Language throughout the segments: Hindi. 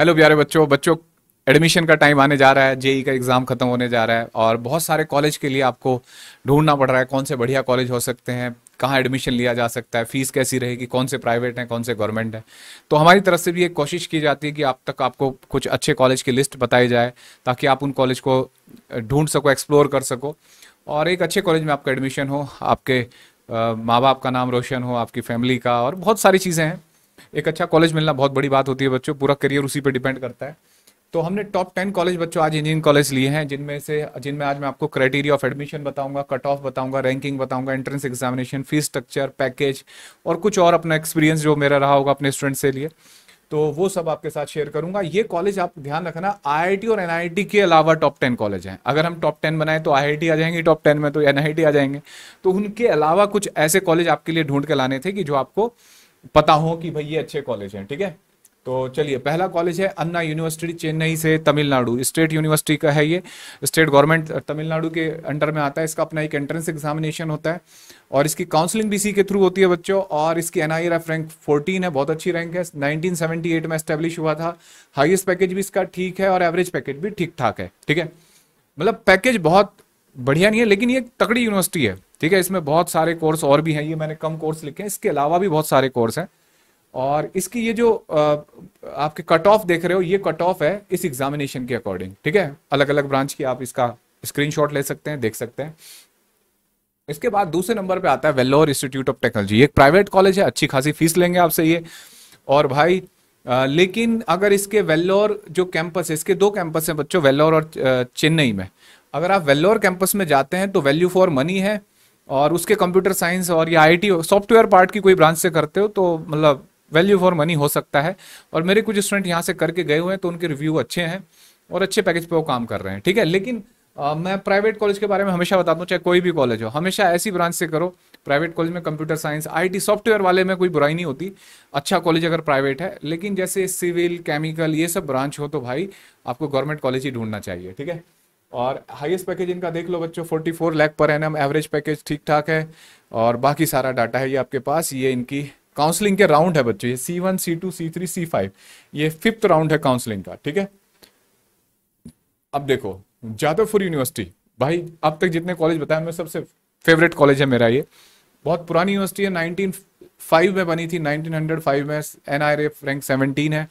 हेलो प्यारे बच्चों बच्चों एडमिशन का टाइम आने जा रहा है जेई e का एग्ज़ाम खत्म होने जा रहा है और बहुत सारे कॉलेज के लिए आपको ढूंढना पड़ रहा है कौन से बढ़िया कॉलेज हो सकते हैं कहाँ एडमिशन लिया जा सकता है फीस कैसी रहेगी कौन से प्राइवेट हैं कौन से गवर्नमेंट हैं तो हमारी तरफ से भी एक कोशिश की जाती है कि आप तक आपको कुछ अच्छे कॉलेज की लिस्ट बताई जाए ताकि आप उन कॉलेज को ढूंढ सको एक्सप्लोर कर सको और एक अच्छे कॉलेज में आपका एडमिशन हो आपके माँ बाप का नाम रोशन हो आपकी फैमिली का और बहुत सारी चीज़ें हैं एक अच्छा कॉलेज मिलना बहुत बड़ी बात होती है बच्चों पूरा करियर उसी पर डिपेंड करता है तो हमने टॉप टेन कॉलेज बच्चों आज इंजीनियरिंग कॉलेज लिए हैं जिनमें से जिनमें आज मैं आपको क्राइटेरिया ऑफ एडमिशन बताऊंगा कट ऑफ बताऊंगा रैंकिंग बताऊंगा entrance examination fees structure package और कुछ और अपना एक्सपीरियंस जो मेरा रहा होगा अपने स्टूडेंट से लिए तो वो सब आपके साथ शेयर करूंगा ये कॉलेज आप ध्यान रखना आई और एनआईटी के अलावा टॉप टेन कॉलेज हैं अगर हम टॉप टेन बनाए तो आई आ जाएंगे टॉप टेन में तो एनआईटी आ जाएंगे तो उनके अलावा कुछ ऐसे कॉलेज आपके लिए ढूंढ के लाने थे कि जो आपको पता हो कि भाई ये अच्छे कॉलेज हैं ठीक है तो चलिए पहला कॉलेज है अन्ना यूनिवर्सिटी चेन्नई से तमिलनाडु स्टेट यूनिवर्सिटी का है ये स्टेट गवर्नमेंट तमिलनाडु के अंडर में आता है इसका अपना एक एंट्रेंस एग्जामिनेशन होता है और इसकी काउंसलिंग भी इसी के थ्रू होती है बच्चों और इसकी एन आई रैंक फोर्टीन है बहुत अच्छी रैंक है एट में स्टेब्लिश हुआ था हाइएस्ट पैकेज भी इसका ठीक है और एवरेज पैकेज भी ठीक ठाक है ठीक है मतलब पैकेज बहुत बढ़िया नहीं है लेकिन ये तकड़ी यूनिवर्सिटी है ठीक है इसमें बहुत सारे कोर्स और भी हैं ये मैंने कम कोर्स लिखे हैं इसके अलावा भी बहुत सारे कोर्स हैं और इसकी ये जो आपके कट ऑफ देख रहे हो ये कट ऑफ है इस एग्जामिनेशन के अकॉर्डिंग ठीक है अलग अलग ब्रांच की आप इसका स्क्रीनशॉट ले सकते हैं देख सकते हैं इसके बाद दूसरे नंबर पे आता है वेल्लोर इंस्टीट्यूट ऑफ टेक्नोलॉजी एक प्राइवेट कॉलेज है अच्छी खासी फीस लेंगे आपसे ये और भाई आ, लेकिन अगर इसके वेल्लोर जो कैंपस है इसके दो कैंपस हैं बच्चों वेल्लोर और चेन्नई में अगर आप वेल्लोर कैंपस में जाते हैं तो वैल्यू फॉर मनी है और उसके कंप्यूटर साइंस और या आईटी सॉफ्टवेयर पार्ट की कोई ब्रांच से करते हो तो मतलब वैल्यू फॉर मनी हो सकता है और मेरे कुछ स्टूडेंट यहाँ से करके गए हुए हैं तो उनके रिव्यू अच्छे हैं और अच्छे पैकेज पे वो काम कर रहे हैं ठीक है लेकिन आ, मैं प्राइवेट कॉलेज के बारे में हमेशा बताता हूँ चाहे कोई भी कॉलेज हो हमेशा ऐसी ब्रांच से करो प्राइवेट कॉलेज में कंप्यूटर साइंस आई सॉफ्टवेयर वाले में कोई बुराई नहीं होती अच्छा कॉलेज अगर प्राइवेट है लेकिन जैसे सिविल केमिकल ये सब ब्रांच हो तो भाई आपको गवर्नमेंट कॉलेज ही ढूंढना चाहिए ठीक है और हाईएस्ट पैकेज इनका देख लो बच्चों 44 लाख पर एनएम एवरेज पैकेज ठीक ठाक है और बाकी सारा डाटा है ये आपके पास ये इनकी काउंसलिंग के राउंड है बच्चों ये C one C two C three C five ये फिफ्थ राउंड है काउंसलिंग का ठीक है अब देखो जादवपुर यूनिवर्सिटी भाई अब तक जितने कॉलेज बताए मैं सबसे फेवरेट कॉलेज है मेरा ये बहुत पुरानी यूनिवर्सिटी है नाइनटीन फाइव में बनी थी 1905 में एन आई रैंक 17 है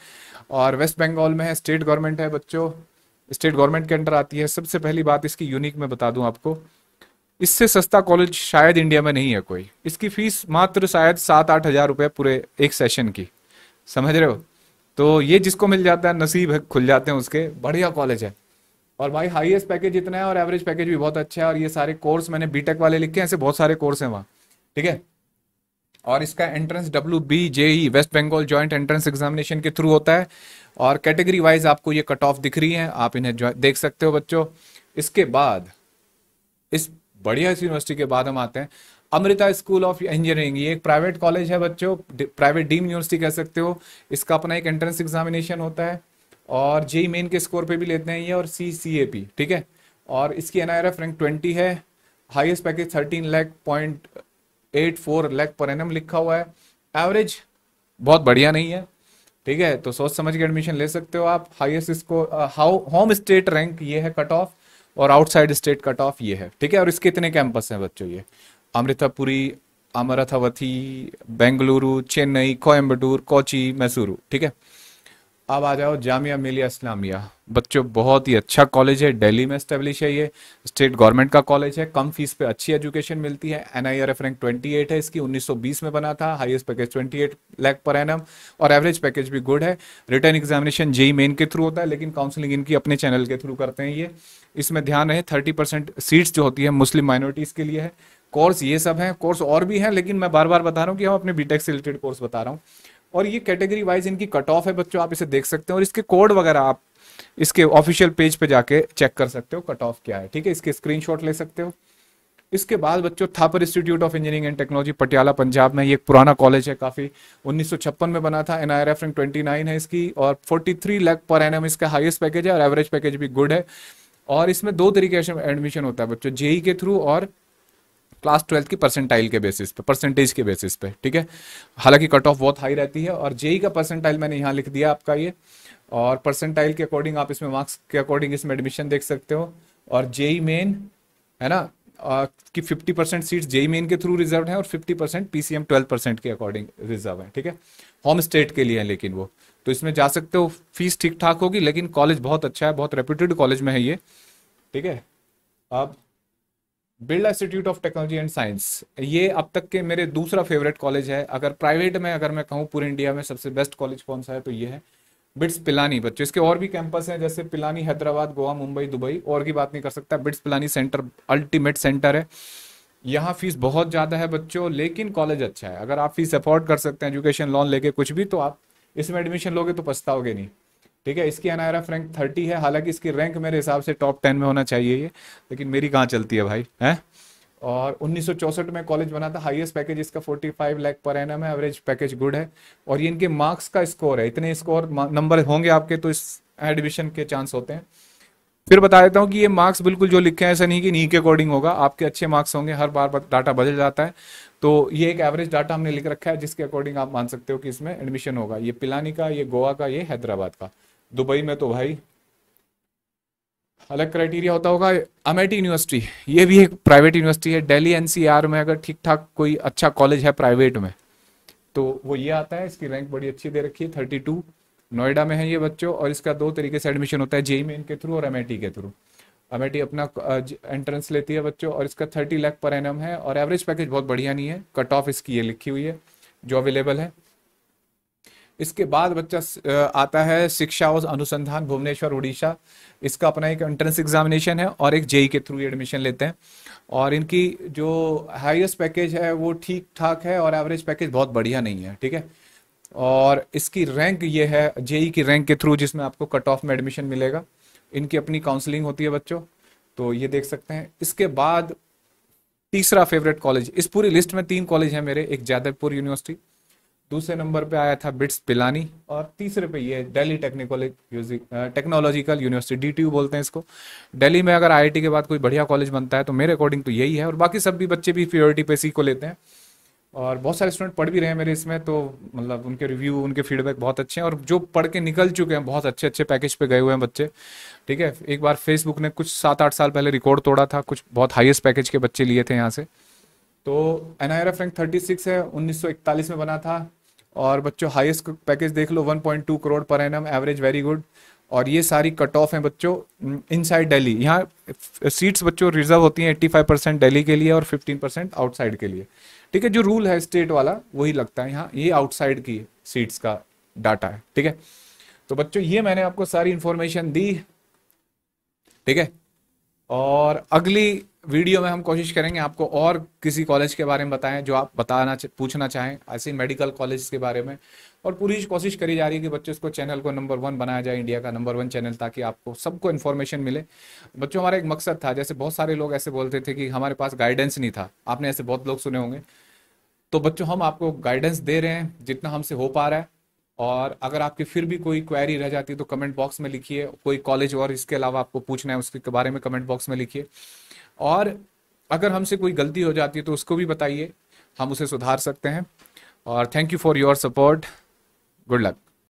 और वेस्ट बंगाल में है स्टेट गवर्नमेंट है बच्चों स्टेट गवर्नमेंट के अंडर आती है सबसे पहली बात इसकी यूनिक में बता दूं आपको इससे सस्ता कॉलेज शायद इंडिया में नहीं है कोई इसकी फीस मात्र शायद सात आठ हज़ार रुपये पूरे एक सेशन की समझ रहे हो तो ये जिसको मिल जाता है नसीब है खुल जाते हैं उसके बढ़िया कॉलेज है और भाई हाईएस्ट पैकेज इतना है और एवरेज पैकेज भी बहुत अच्छा है और ये सारे कोर्स मैंने बीटेक वाले लिखे हैं ऐसे बहुत सारे कोर्स हैं वहाँ ठीक है और इसका entrance W B JEE West Bengal Joint Entrance Examination के थ्रू होता है और कैटेगरी वाइज आपको ये कट ऑफ दिख रही है आप इन्हें देख सकते हो बच्चों इसके बाद इस बढ़िया इस यूनिवर्सिटी के बाद हम आते हैं अमृता स्कूल ऑफ इंजीनियरिंग ये एक प्राइवेट कॉलेज है बच्चों प्राइवेट डीम यूनिवर्सिटी कह सकते हो इसका अपना एक एंट्रेंस एग्जामिनेशन होता है और जेई मेन e के स्कोर पे भी लेते हैं ये और सी सी ए पी ठीक है और इसकी N I R F rank twenty है highest package thirteen lakh point eight four lakh per annum लिखा हुआ है एवरेज बहुत बढ़िया नहीं है ठीक है तो सोच समझ के एडमिशन ले सकते हो आप highest score how home state rank ये है कट ऑफ और आउटसाइड स्टेट कट ऑफ ये है ठीक है और इसके इतने कैंपस हैं बच्चों ये अमृतापुरी अमराथावती बेंगलुरु चेन्नई कोयम्बटूर कोची मैसूरू ठीक है अब आ जाओ जामिया मिलिया इस्लामिया बच्चों बहुत ही अच्छा कॉलेज है दिल्ली में स्टेब्लिश है ये स्टेट गवर्नमेंट का कॉलेज है कम फीस पे अच्छी एजुकेशन मिलती है N I R F rank twenty है इसकी 1920 में बना था highest package 28 lakh per annum और एवरेज पैकेज भी गुड है रिटर्न एग्जामिनेशन जेई मेन के थ्रू होता है लेकिन काउंसलिंग इनकी अपने चैनल के थ्रू करते हैं ये इसमें ध्यान रहे थर्टी परसेंट सीट्स जो होती है मुस्लिम माइनॉरिटीज़ के लिए है कोर्स ये सब है कोर्स और भी है लेकिन मैं बार बार बता रहा हूँ कि हम अपने बीटेक से रिलेटेड कोर्स बता रहा हूँ और ये कैटेगरी वाइज इनकी कट ऑफ है बच्चों आप इसे देख सकते हैं और इसके कोड वगैरह आप इसके ऑफिशियल पेज पे जाके चेक कर सकते हो कट ऑफ क्या है ठीक है इसके स्क्रीनशॉट ले सकते हो इसके बाद बच्चों Thapar Institute of Engineering and Technology Patiala Punjab में ये एक पुराना कॉलेज है काफ़ी 1956 में बना था एन आई रैंक है इसकी और 43 लाख पर एन इसका हाईएस्ट पैकेज है और एवरेज पैकेज भी गुड है और इसमें दो तरीके से एडमिशन होता है बच्चों जेई के थ्रू और क्लास ट्वेल्थ की परसेंटाइल के बेसिस पे परसेंटेज के बेसिस पे ठीक है हालांकि कट ऑफ बहुत हाई रहती है और जेई e e का परसेंटाइल मैंने यहाँ लिख दिया आपका ये और परसेंटाइल के अकॉर्डिंग आप इसमें मार्क्स के अकॉर्डिंग इसमें एडमिशन देख सकते हो और जेई मेन e है ना कि 50 परसेंट सीट जेई मेन के थ्रू रिजर्व है और 50 परसेंट पी सी परसेंट के अकॉर्डिंग रिजर्व है ठीक है होम स्टेट के लिए है लेकिन वो तो इसमें जा सकते हो फीस ठीक ठाक होगी लेकिन कॉलेज बहुत अच्छा है बहुत रेप्यूटेड कॉलेज में है ये ठीक है अब Birla Institute of Technology and Science ये अब तक के मेरे दूसरा फेवरेट कॉलेज है अगर प्राइवेट में अगर मैं कहूँ पूरे इंडिया में सबसे बेस्ट कॉलेज कौन सा है तो ये है बिट्स पिलानी बच्चों इसके और भी कैंपस हैं जैसे पिलानी हैदराबाद गोवा मुंबई दुबई और की बात नहीं कर सकता BITS Pilani centre ultimate centre है यहाँ फीस बहुत ज़्यादा है बच्चों लेकिन कॉलेज अच्छा है अगर आप फीस अफोर्ड कर सकते हैं एजुकेशन लोन लेके कुछ भी तो आप इसमें एडमिशन लोगे तो पछताओगे नहीं ठीक है इसकी एनआरएफ रैंक थर्टी है हालांकि इसकी रैंक मेरे हिसाब से टॉप टेन में होना चाहिए ये लेकिन मेरी कहाँ चलती है भाई है और 1964 में कॉलेज बना था हाईएस्ट पैकेज इसका 45 लाख पर एनम है एवरेज पैकेज गुड है और ये इनके मार्क्स का स्कोर है इतने स्कोर नंबर होंगे आपके तो इस एडमिशन के चांस होते हैं फिर बता देता हूँ कि ये मार्क्स बिल्कुल जो लिखे हैं ऐसा नहीं कि नी के अकॉर्डिंग होगा आपके अच्छे मार्क्स होंगे हर बार डाटा बदल जाता है तो ये एक एवरेज डाटा हमने लिख रखा है जिसके अकॉर्डिंग आप मान सकते हो कि इसमें एडमिशन होगा ये पिलानी का ये गोवा का ये हैदराबाद का दुबई में तो भाई अलग क्राइटेरिया होता होगा अमेठी यूनिवर्सिटी ये भी एक प्राइवेट यूनिवर्सिटी है दिल्ली एनसीआर में अगर ठीक ठाक कोई अच्छा कॉलेज है प्राइवेट में तो वो ये आता है इसकी रैंक बड़ी अच्छी दे रखी है थर्टी टू नोएडा में है ये बच्चों और इसका दो तरीके से एडमिशन होता है जेई मेन के थ्रू और एमआईटी के थ्रू एमआईटी अपना एंट्रेंस लेती है बच्चों और इसका थर्टी लैख पर एन है और एवरेज पैकेज बहुत बढ़िया नहीं है कट ऑफ इसकी ये लिखी हुई है जो अवेलेबल है इसके बाद बच्चा आता है शिक्षा और अनुसंधान भुवनेश्वर उड़ीसा इसका अपना एक एंट्रेंस एग्जामिनेशन है और एक जेई के थ्रू एडमिशन लेते हैं और इनकी जो हाईएस्ट पैकेज है वो ठीक ठाक है और एवरेज पैकेज बहुत बढ़िया नहीं है ठीक है और इसकी रैंक ये है जेई की रैंक के थ्रू जिसमें आपको कट ऑफ में एडमिशन मिलेगा इनकी अपनी काउंसलिंग होती है बच्चों तो ये देख सकते हैं इसके बाद तीसरा फेवरेट कॉलेज इस पूरी लिस्ट में तीन कॉलेज है मेरे एक जादवपुर यूनिवर्सिटी दूसरे नंबर पे आया था बिट्स पिलानी और तीसरे पे ये Delhi Technical Technological University D बोलते हैं इसको दिल्ली में अगर आई के बाद कोई बढ़िया कॉलेज बनता है तो मेरे अकॉर्डिंग तो यही है और बाकी सब भी बच्चे भी प्योरिटी पे सी को लेते हैं और बहुत सारे स्टूडेंट पढ़ भी रहे हैं मेरे इसमें तो मतलब उनके रिव्यू उनके फीडबैक बहुत अच्छे हैं और जो पढ़ के निकल चुके हैं बहुत अच्छे अच्छे पैकेज पे गए हुए हैं बच्चे ठीक है एक बार फेसबुक ने कुछ सात आठ साल पहले रिकॉर्ड तोड़ा था कुछ बहुत हाईएस्ट पैकेज के बच्चे लिए थे यहाँ से तो N I rank thirty six है उन्नीस सौ इकतालीस में बना था और बच्चों हाईएस्ट पैकेज देख लो 1.2 crore per annum average very good और ये सारी कट ऑफ हैं बच्चों इनसाइड mm, दिल्ली यहाँ सीट्स बच्चों रिजर्व होती हैं 85 परसेंट डेली के लिए और 15 परसेंट आउटसाइड के लिए ठीक है जो रूल है स्टेट वाला वही लगता है यहाँ ये आउटसाइड की सीट्स का डाटा है ठीक है तो बच्चों ये मैंने आपको सारी इंफॉर्मेशन दी ठीक है और अगली वीडियो में हम कोशिश करेंगे आपको और किसी कॉलेज के बारे में बताएं जो आप बताना पूछना चाहें ऐसे मेडिकल कॉलेज के बारे में और पूरी कोशिश करी जा रही है कि बच्चों को चैनल को नंबर वन बनाया जाए इंडिया का नंबर वन चैनल ताकि आपको सबको इन्फॉर्मेशन मिले बच्चों हमारा एक मकसद था जैसे बहुत सारे लोग ऐसे बोलते थे कि हमारे पास गाइडेंस नहीं था आपने ऐसे बहुत लोग सुने होंगे तो बच्चों हम आपको गाइडेंस दे रहे हैं जितना हमसे हो पा रहा है और अगर आपकी फिर भी कोई क्वेरी रह जाती है तो कमेंट बॉक्स में लिखिए कोई कॉलेज और इसके अलावा आपको पूछना है उसके बारे में कमेंट बॉक्स में लिखिए और अगर हमसे कोई गलती हो जाती है तो उसको भी बताइए हम उसे सुधार सकते हैं और thank you for your support good luck